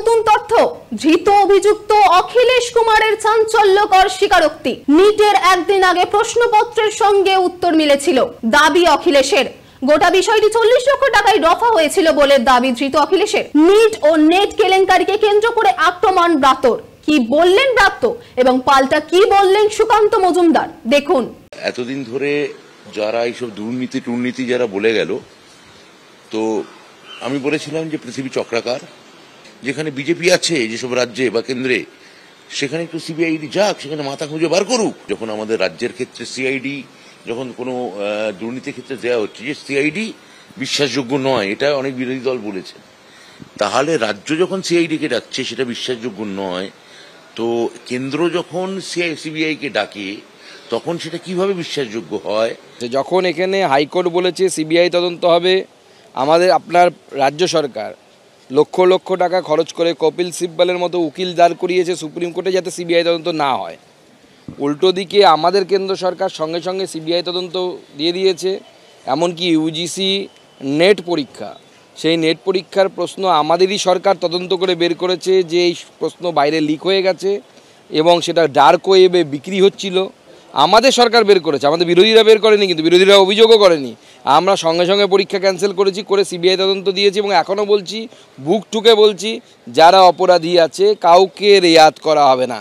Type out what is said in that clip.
নতুন তথ্য ধৃত অভিযুক্ত অখিলেশ কুমারের চাঞ্চল্যকর স্বীকারোক্তি নিটের একদিন আগে প্রশ্নপত্রের সঙ্গে উত্তর মিলেছিল দাবি অখিলেশের গোটা বিষয়টি চল্লিশ লক্ষ টাকায় রফা হয়েছিল বলে দাবি ধৃত অখিলেশের নিট ও নেট কেলেঙ্কারিকে কেন্দ্র করে আক্রমণ ব্রাতর কি বললেন এবং পাল্টা কি বললেন সুকান্ত মজুমদার দেখুন এতদিন ধরে যারা এইসব দুর্নীতি টুর্নীতি যারা বলে গেল তো আমি বলেছিলাম যে পৃথিবী চক্রাকার যেখানে বিজেপি আছে যেসব রাজ্যে বা কেন্দ্রে সেখানে একটু সিবিআইডি যাক সেখানে মাথা খুঁজে বার করুক যখন আমাদের রাজ্যের ক্ষেত্রে সিআইডি যখন কোনো দুর্নীতির ক্ষেত্রে দেওয়া হচ্ছে যে সিআইডি বিশ্বাসযোগ্য নয় এটা অনেক বিরোধী দল বলেছে তাহলে রাজ্য যখন সিআইডি কে ডাকছে সেটা বিশ্বাসযোগ্য নয় তো কেন্দ্র যখন সিবিআইকে ডাকে তখন সেটা কিভাবে বিশ্বাসযোগ্য হয় যখন এখানে হাইকোর্ট বলেছে সিবিআই তদন্ত হবে আমাদের আপনার রাজ্য সরকার লক্ষ লক্ষ টাকা খরচ করে কপিল সিব্বালের মতো উকিল দাঁড় করিয়েছে সুপ্রিম কোর্টে যাতে সিবিআই তদন্ত না হয় উল্টো দিকে আমাদের কেন্দ্র সরকার সঙ্গে সঙ্গে সিবিআই তদন্ত দিয়ে দিয়েছে এমনকি ইউজিসি নেট পরীক্ষা সেই নেট পরীক্ষার প্রশ্ন আমাদেরই সরকার তদন্ত করে বের করেছে যে এই প্রশ্ন বাইরে লিক হয়ে গেছে এবং সেটা ডার্ক ওয়েবে বিক্রি হচ্ছিল আমাদের সরকার বের করেছে আমাদের বিরোধীরা বের করেনি কিন্তু বিরোধীরা অভিযোগও করেনি আমরা সঙ্গে সঙ্গে পরীক্ষা ক্যান্সেল করেছি করে সিবিআই তদন্ত দিয়েছি এবং এখনও বলছি বুক ঠুকে বলছি যারা অপরাধী আছে কাউকে রেয়াত করা হবে না